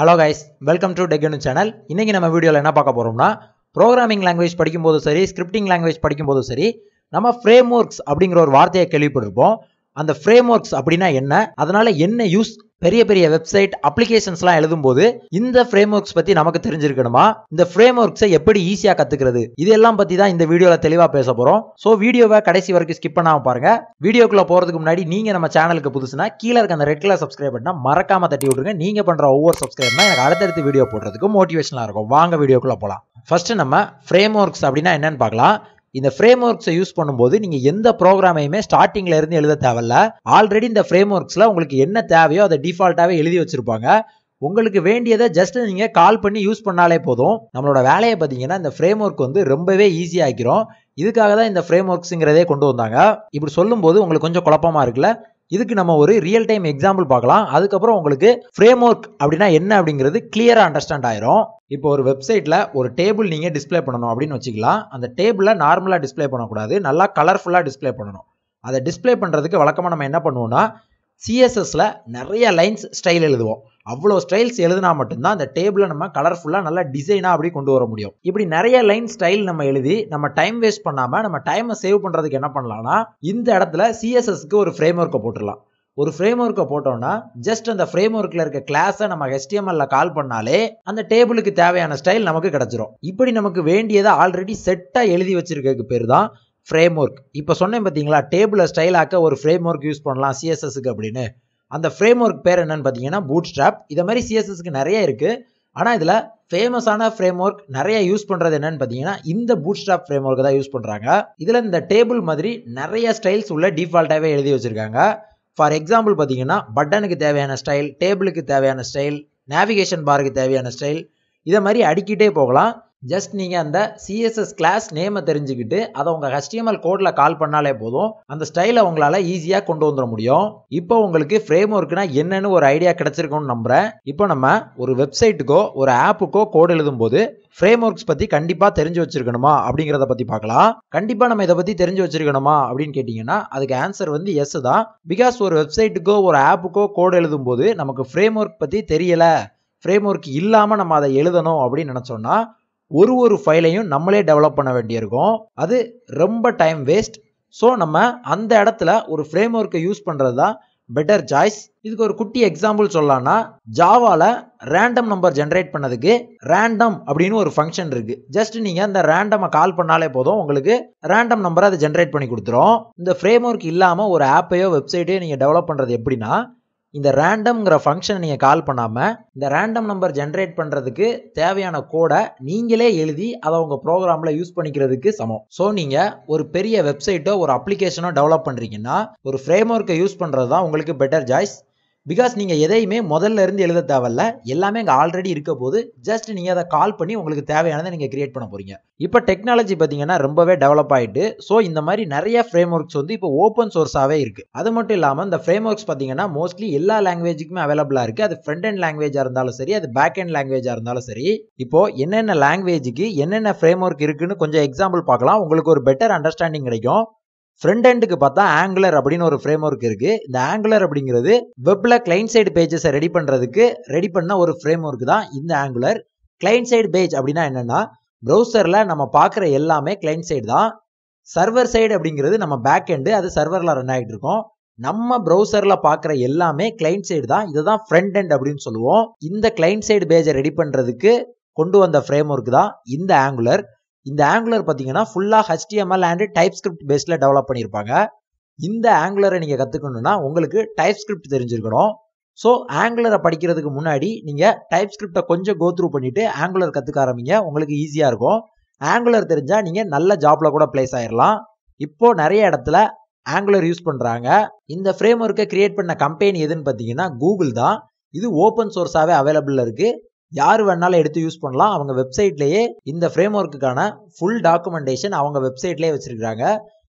hello guys welcome to டெக்கனு channel இன்றைக்கி நம்ம வீடியோவில் என்ன பார்க்க போகிறோம்னா ப்ரோக்ராமிங் லாங்குவேஜ் படிக்கும்போது சரி ஸ்கிரிப்டிங் லாங்குவேஜ் படிக்கும்போது சரி நம்ம ஃப்ரேம் ஒர்க்ஸ் அப்படிங்கிற ஒரு வார்த்தையை கேள்விப்பட்டிருப்போம் அந்த ஃப்ரேம் ஒர்க்ஸ் அப்படின்னா என்ன அதனால என்ன யூஸ் பெரிய பெரிய வெப்சைட் அப்ளிகேஷன்ஸ்லாம் எழுதும் போது இந்த ஃப்ரேம் ஒர்க்ஸ் பத்தி நமக்கு தெரிஞ்சிருக்கணுமா இந்த ஃப்ரேம் ஒர்க்ஸை எப்படி ஈஸியா கத்துக்கிறது இதெல்லாம் பத்தி தான் இந்த வீடியோல தெளிவா பேச போறோம் ஸோ வீடியோவை கடைசி வரைக்கும் ஸ்கிப் பண்ணாம பாருங்க வீடியோக்குள்ள போறதுக்கு முன்னாடி நீங்க நம்ம சேனலுக்கு புதுசுனா கீழே இருக்க அந்த ரெட் கலர் சப்ஸ்கிரைப் பண்ணா மறக்காம தட்டி விட்டுருங்க நீங்க பண்ற ஒவ்வொரு சப்ஸ்கிரைப் எனக்கு அடுத்தடுத்து வீடியோ போடுறதுக்கு மோட்டிவேஷனா இருக்கும் வாங்க வீடியோக்குள்ள போலாம் ஃபர்ஸ்ட் நம்ம ஃப்ரேம் ஒர்க்ஸ் அப்படின்னா என்னன்னு பார்க்கலாம் இந்த ஃப்ரேம் ஒர்க்ஸை யூஸ் பண்ணும்போது நீங்கள் எந்த ப்ரோக்ராமையுமே ஸ்டார்டிங்கில் இருந்து எழுத தேவையில்ல ஆல்ரெடி இந்த ஃப்ரேம் ஒர்க்ஸில் உங்களுக்கு என்ன தேவையோ அதை டிஃபால்ட்டாகவே எழுதி வச்சிருப்பாங்க உங்களுக்கு வேண்டியதை ஜஸ்ட் நீங்கள் கால் பண்ணி யூஸ் பண்ணாலே போதும் நம்மளோட வேலையை பார்த்தீங்கன்னா இந்த ஃப்ரேம் ஒர்க் வந்து ரொம்பவே ஈஸியாக்கிறோம் இதுக்காக தான் இந்த ஃப்ரேம் ஒர்க்ஸுங்கிறதே கொண்டு வந்தாங்க இப்படி சொல்லும்போது உங்களுக்கு கொஞ்சம் குழப்பமாக இருக்குல்ல இதுக்கு நம்ம ஒரு ரியல் டைம் எக்ஸாம்பிள் பார்க்கலாம் அதுக்கப்புறம் உங்களுக்கு ஃப்ரேம் ஒர்க் அப்படின்னா என்ன அப்படிங்கிறது கிளியராக அண்டர்ஸ்டாண்ட் ஆயிரும் இப்போ ஒரு வெப்சைட்டில் ஒரு டேபிள் நீங்கள் டிஸ்பிளே பண்ணணும் அப்படின்னு வச்சுக்கலாம் அந்த டேபிள நார்மலாக டிஸ்பிளே பண்ணக்கூடாது நல்லா கலர்ஃபுல்லாக டிஸ்பிளே பண்ணணும் அதை டிஸ்பிளே பண்ணுறதுக்கு வழக்கமாக நம்ம என்ன பண்ணுவோம்னா சிஎஸ்எஸ்ல நிறைய லைன்ஸ் ஸ்டைல் எழுதுவோம் அவ்வளோ ஸ்டைல்ஸ் எழுதினா மட்டும்தான் அந்த டேபிளை நம்ம கலர்ஃபுல்லாக நல்லா டிசைனாக அப்படி கொண்டு வர முடியும் இப்படி நிறைய லைன் ஸ்டைல் நம்ம எழுதி நம்ம டைம் வேஸ்ட் பண்ணாமல் நம்ம டைமை சேவ் பண்ணுறதுக்கு என்ன பண்ணலாம்னா இந்த இடத்துல சிஎஸ்எஸ்க்கு ஒரு ஃப்ரேம் ஒர்க்கை போட்டுடலாம் ஒரு ஃப்ரேம் ஒர்க்கை போட்டோம்னா ஜஸ்ட் அந்த ஃப்ரேம் ஒர்க்கில் இருக்க கிளாஸை நம்ம ஹெச்டிஎம்எல்ல கால் பண்ணாலே அந்த டேபிளுக்கு தேவையான ஸ்டைல் நமக்கு கிடச்சிரும் இப்படி நமக்கு வேண்டியதை ஆல்ரெடி செட்டாக எழுதி வச்சிருக்கிறதுக்கு பேர் தான் ஃப்ரேம் ஒர்க் இப்போ சொன்னேன் பார்த்தீங்களா டேபிளை ஸ்டைலாக்க ஒரு ஃப்ரேம் ஒர்க் யூஸ் பண்ணலாம் சிஎஸ்எஸ்க்கு அப்படின்னு அந்த ஃப்ரேம் ஒர்க் பேர் என்னன்னு பார்த்தீங்கன்னா பூட் ஸ்ட்ராப் இதை மாதிரி சிஎஸ்எஸ்க்கு நிறைய இருக்குது ஆனால் இதில் ஃபேமஸான ஃப்ரேம் ஒர்க் நிறைய யூஸ் பண்ணுறது என்னன்னு பார்த்தீங்கன்னா இந்த பூட் ஸ்டாப் ஃப்ரேம் ஒர்க்கு தான் யூஸ் பண்ணுறாங்க இதில் இந்த டேபிள் மாதிரி நிறைய ஸ்டைல்ஸ் உள்ள டிஃபால்ட்டாகவே எழுதி வச்சுருக்காங்க ஃபார் எக்ஸாம்பிள் பார்த்தீங்கன்னா பட்டனுக்கு தேவையான ஸ்டைல் டேபிளுக்கு தேவையான ஸ்டைல் நேவிகேஷன் பாருக்கு தேவையான ஸ்டைல் இதை மாதிரி அடுக்கிட்டே போகலாம் ஜஸ்ட் நீங்கள் அந்த சிஎஸ்எஸ் கிளாஸ் நேமை தெரிஞ்சுக்கிட்டு அதை உங்கள் ஹெச்டிஎம்எல் கோடில் கால் பண்ணாலே போதும் அந்த ஸ்டைலை உங்களால் ஈஸியாக கொண்டு வந்துட முடியும் இப்போ உங்களுக்கு ஃப்ரேம் ஒர்க்னா என்னன்னு ஒரு ஐடியா கிடச்சிருக்கும்னு நம்புகிறேன் இப்போ நம்ம ஒரு வெப்சைட்டுக்கோ ஒரு ஆப்புக்கோ கோட் எழுதும்போது ஃப்ரேம் ஒர்க்ஸ் பற்றி கண்டிப்பாக தெரிஞ்சு வச்சிருக்கணுமா அப்படிங்கிறத பற்றி பார்க்கலாம் கண்டிப்பாக நம்ம இதை பற்றி தெரிஞ்சு வச்சிருக்கணுமா அப்படின்னு கேட்டிங்கன்னா அதுக்கு ஆன்சர் வந்து எஸ் தான் பிகாஸ் ஒரு வெப்சைட்டுக்கோ ஒரு ஆப்புக்கோ கோட் எழுதும்போது நமக்கு ஃப்ரேம் ஒர்க் பற்றி தெரியலை ஃப்ரேம் ஒர்க் இல்லாமல் நம்ம அதை எழுதணும் அப்படின்னு நினச்சோன்னா ஒரு ஒரு ஃபைலையும் நம்மளே டெவலப் பண்ண வேண்டியிருக்கும் அது ரொம்ப டைம் வேஸ்ட் ஸோ நம்ம அந்த இடத்துல ஒரு ஃப்ரேம் ஒர்க்கை யூஸ் பண்ணுறது தான் பெட்டர் சாய்ஸ் இதுக்கு ஒரு குட்டி எக்ஸாம்பிள் சொல்லலாம்னா ஜாவால ரேண்டம் நம்பர் ஜென்ரேட் பண்ணதுக்கு ரேண்டம் அப்படின்னு ஒரு ஃபங்க்ஷன் இருக்கு ஜஸ்ட் நீங்க அந்த ரேண்டமை கால் பண்ணாலே போதும் உங்களுக்கு ரேண்டம் நம்பரை அதை ஜென்ரேட் பண்ணி கொடுத்துரும் இந்த ஃப்ரேம் ஒர்க் இல்லாமல் ஒரு ஆப்பையோ வெப்சைட்டையோ நீங்கள் டெவலப் பண்ணுறது எப்படின்னா இந்த ரேண்டம்ங்கிற ஃபங்க்ஷனை நீங்கள் கால் பண்ணாமல் இந்த ரேண்டம் நம்பர் ஜென்ரேட் பண்ணுறதுக்கு தேவையான கோடை நீங்களே எழுதி அதை உங்கள் ப்ரோக்ராமில் யூஸ் பண்ணிக்கிறதுக்கு சமம் ஸோ நீங்கள் ஒரு பெரிய வெப்சைட்டோ ஒரு அப்ளிகேஷனோ டெவலப் பண்ணுறீங்கன்னா ஒரு ஃப்ரேம் ஒர்க்கை யூஸ் பண்ணுறது தான் உங்களுக்கு பெட்டர் சாய்ஸ் பிகாஸ் நீங்கள் எதையுமே முதல்ல இருந்து எழுத தேவையில்ல எல்லாமே இங்கே ஆல்ரெடி இருக்க போது ஜஸ்ட் நீங்கள் அதை கால் பண்ணி உங்களுக்கு தேவையானதை நீங்கள் கிரியேட் பண்ண போகிறீங்க இப்போ டெக்னாலஜி பார்த்தீங்கன்னா ரொம்பவே டெவலப் ஆகிட்டு ஸோ இந்த மாதிரி நிறைய ஃப்ரேம் ஒர்க்ஸ் வந்து இப்போ ஓப்பன் சோர்ஸாகவே இருக்குது அது மட்டும் இல்லாமல் இந்த ஃப்ரேம் ஒர்க்ஸ் பார்த்தீங்கன்னா மோஸ்ட்லி எல்லா லாங்குவேஜுக்குமே அவைலபிளாக இருக்குது அது ஃப்ரண்ட் அண்ட் லாங்குவேஜாக இருந்தாலும் சரி அது பேக் அண்ட் லாங்குவேஜாக இருந்தாலும் சரி இப்போது என்னென்ன லாங்குவேஜுக்கு என்னென்ன ஃப்ரேம் ஒர்க் இருக்குன்னு கொஞ்சம் எக்ஸாம்பிள் பார்க்கலாம் உங்களுக்கு ஒரு பெட்டர் அண்டர்ஸ்டாண்டிங் கிடைக்கும் ஃப்ரண்ட் எண்டுக்கு பார்த்தா ஆங்குலர் அப்படின்னு ஒரு ஃப்ரேம் ஒர்க் இருக்கு இந்த ஆங்குலர் அப்படிங்கிறது வெப்ல கிளைன் சைடு பேஜஸை ரெடி பண்றதுக்கு ரெடி பண்ண ஒரு ஃப்ரேம் ஒர்க் தான் இந்த ஆங்குலர் கிளைன் சைடு பேஜ் அப்படின்னா என்னன்னா ப்ரௌசரில் நம்ம பார்க்குற எல்லாமே கிளைன் சைடு தான் சர்வர் சைடு அப்படிங்கிறது நம்ம பேக் எண்டு அது சர்வரில் ரன் ஆகிட்டு இருக்கோம் நம்ம ப்ரௌசரில் பார்க்குற எல்லாமே கிளைண்ட் சைடு தான் இதை தான் ஃப்ரண்ட் எண்ட் அப்படின்னு சொல்லுவோம் இந்த கிளைன் சைடு பேஜை ரெடி பண்ணுறதுக்கு கொண்டு வந்த ஃப்ரேம் ஒர்க் தான் இந்த ஆங்குலர் இந்த ஆங்குலர் பார்த்தீங்கன்னா ஃபுல்லாக ஹெச்டிஎம்எல் அண்ட் டைப் ஸ்கிரிப்ட் பேஸில் டெவலப் பண்ணியிருப்பாங்க இந்த ஆங்குலரை நீங்கள் கற்றுக்கணுன்னா உங்களுக்கு டைப் ஸ்கிரிப்ட் தெரிஞ்சிருக்கணும் ஸோ ஆங்குலரை படிக்கிறதுக்கு முன்னாடி நீங்கள் டைப் ஸ்கிரிப்டை கொஞ்சம் கோத்ரூ பண்ணிவிட்டு ஆங்குலர் கற்றுக்க ஆரம்பிங்க உங்களுக்கு ஈஸியாக இருக்கும் ஆங்குலர் தெரிஞ்சால் நீங்கள் நல்ல ஜாப்பில் கூட பிளேஸ் ஆயிடலாம் இப்போது நிறைய இடத்துல ஆங்குலர் யூஸ் பண்ணுறாங்க இந்த ஃப்ரேம் ஒர்க்கை கிரியேட் பண்ண கம்பெனி எதுன்னு பார்த்தீங்கன்னா கூகுள் தான் இது ஓப்பன் சோர்ஸாகவே அவைலபிளில் இருக்குது யார் வேணாலும் எடுத்து யூஸ் பண்ணலாம் அவங்க வெப்சைட்லேயே இந்த ஃப்ரேம் ஒர்க்குக்கான ஃபுல் டாக்குமெண்டேஷன் அவங்க வெப்சைட்லேயே வச்சுருக்கிறாங்க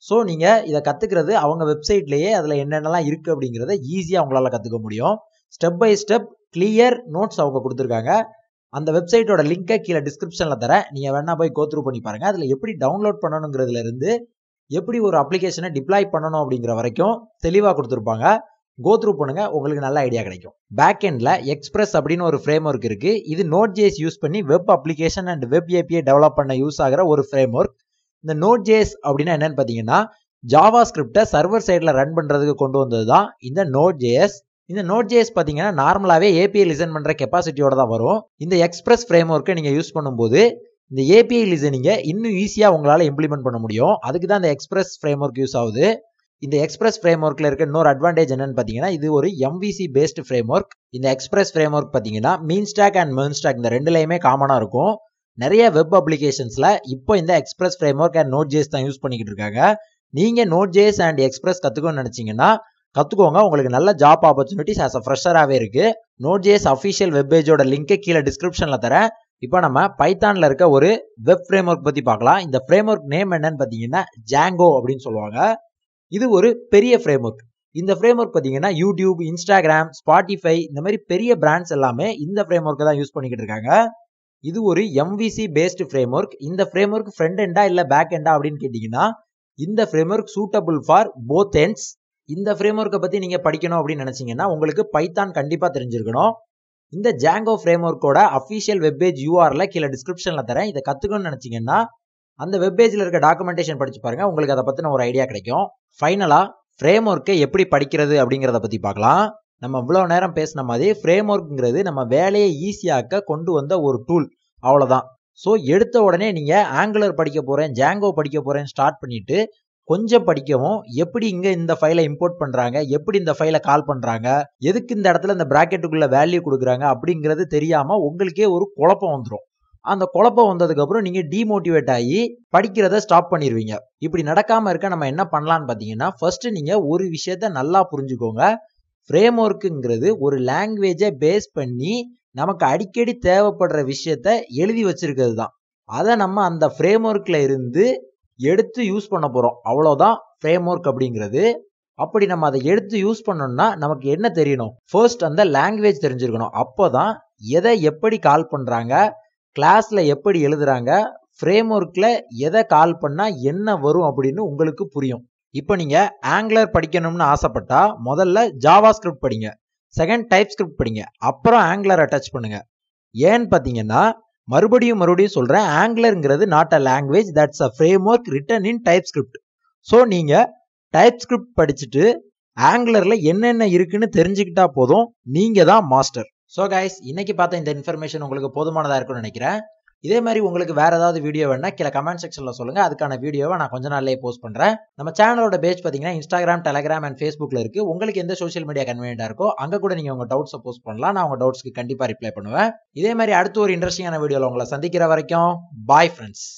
ஸோ நீங்கள் இதை கற்றுக்கிறது அவங்க வெப்சைட்லேயே அதில் என்னென்னலாம் இருக்குது அப்படிங்கிறத ஈஸியாக அவங்களால கற்றுக்க முடியும் step by step clear notes அவங்க கொடுத்துருக்காங்க அந்த வெப்சைட்டோட லிங்க்கை கீழே டிஸ்கிரிப்ஷனில் தரேன் நீங்கள் வேணால் போய் கோத்ரூ பண்ணி பாருங்கள் அதில் எப்படி டவுன்லோட் பண்ணணுங்கிறதுலேருந்து எப்படி ஒரு அப்ளிகேஷனை டிப்ளாய் பண்ணணும் அப்படிங்கிற வரைக்கும் தெளிவாக கொடுத்துருப்பாங்க கோ த்ரூ பண்ணுங்க உங்களுக்கு நல்ல ஐடியா கிடைக்கும் பேக் எண்டில் எக்ஸ்பிரஸ் அப்படின்னு ஒரு ஃப்ரேம் ஒர்க் இருக்கு இது நோட் ஜேஸ் யூஸ் பண்ணி web application and web API develop பண்ண யூஸ் ஆகிற ஒரு ஃப்ரேம் ஒர்க் இந்த நோட் ஜேஸ் அப்படின்னா என்னன்னு பார்த்தீங்கன்னா ஜாவா ஸ்கிரிப்டை சர்வர் சைடில் ரன் பண்ணுறதுக்கு கொண்டு வந்தது தான் இந்த நோட் ஜேஎஸ் இந்த நோட் ஜேஎஸ் பார்த்தீங்கன்னா நார்மலாகவே ஏபிஐ லிசன் பண்ணுற கெப்பாசிட்டியோட தான் வரும் இந்த எக்ஸ்பிரஸ் ஃப்ரேம் ஒர்க்கை நீங்கள் யூஸ் பண்ணும்போது இந்த ஏபிஐ லிசனிங்கை இன்னும் ஈஸியாக உங்களால் இம்ப்ளிமெண்ட் பண்ண முடியும் அதுக்கு தான் இந்த எக்ஸ்பிரஸ் ஃப்ரேம் ஒர்க் யூஸ் ஆகுது இந்த எக்ஸ்பிரஸ் ஃப்ரேம் ஒர்க்கில் இருக்க இன்னொரு அட்வான்டேஜ் என்னன்னு பார்த்தீங்கன்னா இது ஒரு எம்விசி பேஸ்டு ஃப்ரேம் ஒர்க் இந்த எக்ஸ்பிரஸ் ஃப்ரேம் ஒர்க் பார்த்தீங்கன்னா MEAN stack and MERN stack இந்த ரெண்டுலையுமே காமனாக இருக்கும் நிறைய வெப் அப்ளிகேஷன்ஸில் இப்போ இந்த Express framework and Node JS தான் யூஸ் பண்ணிக்கிட்டு இருக்காங்க நீங்கள் நோட் ஜேஸ் அண்ட் எக்ஸ்பிரஸ் கற்றுக்கணும்னு நினச்சிங்கன்னா கற்றுக்கோங்க உங்களுக்கு நல்ல ஜாப் ஆப்பர்ச்சுனிட்டிஸ் ஆஸ் அ ஃப்ரெஷராகவே இருக்குது நோட் ஜேஸ் அஃபிஷியல் வெப்பேஜோட லிங்கை கீழே டிஸ்கிரிப்ஷனில் தரேன் இப்போ நம்ம பைத்தானில் இருக்க ஒரு வெப் ஃப்ரேம் ஒர்க் பற்றி பார்க்கலாம் இந்த ஃப்ரேம் ஒர்க் நேம் என்னன்னு பார்த்தீங்கன்னா ஜாங்கோ அப்படின்னு சொல்லுவாங்க இது ஒரு பெரிய ஃப்ரேம் ஒர்க் இந்த ஃப்ரேம் ஒர்க் பார்த்தீங்கன்னா யூடியூப் இன்ஸ்டாகிராம் ஸ்பாட்டிஃபை இந்த மாதிரி பெரிய பிராண்ட்ஸ் எல்லாமே இந்த ஃப்ரேம் ஒர்க்கை தான் யூஸ் பண்ணிக்கிட்டு இருக்காங்க இது ஒரு எம்விசி பேஸ்டு ஃப்ரேம் ஒர்க் இந்த ஃப்ரேம் ஒர்க் ஃப்ரண்ட் எண்டா இல்லை பேக் எண்டா அப்படின்னு கேட்டிங்கன்னா இந்த framework suitable for both ends இந்த ஃப்ரேம் ஒர்க்கை பற்றி நீங்கள் படிக்கணும் அப்படின்னு நினச்சிங்கன்னா உங்களுக்கு பைத்தான் கண்டிப்பாக தெரிஞ்சிருக்கணும் இந்த ஜாங்கோ ஃப்ரேம் ஒர்க்கோட அஃபீஷியல் வெப்பேஜ் யூஆரில் கீழே டிஸ்கிரிப்ஷனில் தரேன் இதை கற்றுக்கணும்னு நினச்சிங்கன்னா அந்த வெப்பேஜில் இருக்க டாக்குமெண்டேஷன் படித்து பாருங்கள் உங்களுக்கு அதை பற்றின ஒரு ஐடியா கிடைக்கும் ஃபைனலாக ஃப்ரேம் ஒர்க்கை எப்படி படிக்கிறது அப்படிங்கிறத பற்றி பார்க்கலாம் நம்ம இவ்வளோ நேரம் பேசின மாதிரி ஃப்ரேம் ஒர்க்குங்கிறது நம்ம வேலையை ஈஸியாக்க கொண்டு வந்த ஒரு டூல் அவ்வளோதான் ஸோ எடுத்த உடனே நீங்கள் ஆங்குலர் படிக்க போகிறேன் ஜாங்கோ படிக்க போகிறேன்னு ஸ்டார்ட் பண்ணிட்டு கொஞ்சம் படிக்கவும் எப்படி இங்கே இந்த ஃபைலை இம்போர்ட் பண்ணுறாங்க எப்படி இந்த ஃபைலை கால் பண்ணுறாங்க எதுக்கு இந்த இடத்துல இந்த ப்ராக்கெட்டுக்குள்ளே வேல்யூ கொடுக்குறாங்க அப்படிங்கிறது தெரியாமல் உங்களுக்கே ஒரு குழப்பம் வந்துடும் அந்த குழப்பம் வந்ததுக்கப்புறம் நீங்கள் டிமோட்டிவேட் ஆகி படிக்கிறத ஸ்டாப் பண்ணிடுவீங்க இப்படி நடக்காமல் இருக்க நம்ம என்ன பண்ணலான்னு பார்த்தீங்கன்னா ஃபஸ்ட்டு நீங்கள் ஒரு விஷயத்த நல்லா புரிஞ்சுக்கோங்க ஃப்ரேம் ஒர்க்குங்கிறது ஒரு லாங்குவேஜை பேஸ் பண்ணி நமக்கு அடிக்கடி தேவைப்படுற விஷயத்த எழுதி வச்சிருக்கிறது தான் அதை நம்ம அந்த ஃப்ரேம் ஒர்க்கில் இருந்து எடுத்து யூஸ் பண்ண போகிறோம் அவ்வளோதான் ஃப்ரேம் ஒர்க் அப்படிங்கிறது அப்படி நம்ம அதை எடுத்து யூஸ் பண்ணோம்னா நமக்கு என்ன தெரியணும் ஃபர்ஸ்ட் அந்த லாங்குவேஜ் தெரிஞ்சிருக்கணும் அப்போ தான் எதை எப்படி கால் பண்ணுறாங்க கிளாஸில் எப்படி எழுதுறாங்க ஃப்ரேம் ஒர்க்கில் எதை கால் பண்ணால் என்ன வரும் அப்படின்னு உங்களுக்கு புரியும் இப்போ நீங்கள் ஆங்கிலர் படிக்கணும்னு ஆசைப்பட்டால் முதல்ல ஜாவா ஸ்கிரிப்ட் படிங்க செகண்ட் டைப் ஸ்கிரிப்ட் படிங்க அப்புறம் ஆங்கிலர் அட்டாச் பண்ணுங்கள் ஏன்னு பார்த்தீங்கன்னா மறுபடியும் மறுபடியும் சொல்கிறேன் ஆங்கிலருங்கிறது not a language that's a framework written in TypeScript so நீங்கள் டைப் ஸ்கிரிப்ட் படிச்சுட்டு ஆங்கிலரில் என்னென்ன இருக்குன்னு தெரிஞ்சுக்கிட்டா போதும் நீங்கள் தான் மாஸ்டர் ஸோ கைஸ் இன்னைக்கு பார்த்த இந்த இன்ஃபர்மேஷன் உங்களுக்கு போதுமானதாக இருக்கும்னு நினைக்கிறேன் இதே மாதிரி உங்களுக்கு வேற ஏதாவது வீடியோ வேணா கீழே கமெண்ட் செக்ஷனில் சொல்லுங்க அதுக்கான வீடியோவை நான் கொஞ்ச நாள்லேயே போஸ்ட் பண்ணுறேன் நம்ம சேனலோட பேஜ் பார்த்தீங்கன்னா இன்ஸ்டாகிராம் டெலகிராம் அண்ட் ஃபேஸ்புக்கில் இருக்கு உங்களுக்கு எந்த சோஷியல் மீடியா கன்வீனியாக இருக்கோ அங்கே கூட நீங்கள் உங்கள் டவுட்ஸை போஸ்ட் பண்ணலாம் நான் உங்கள் டவுட்ஸ்க்கு கண்டிப்பாக ரிப்ளை பண்ணுவேன் இதே மாதிரி அடுத்த ஒரு இன்ட்ரெஸ்டிங்கான வீடியோவில் உங்களை சந்திக்கிற வரைக்கும் பாய் ஃப்ரெண்ட்ஸ்